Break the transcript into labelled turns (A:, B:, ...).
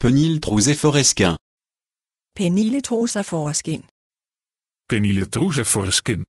A: Penile foreskin.
B: foreskin. Penile Peniltroseforskin.
A: foreskin.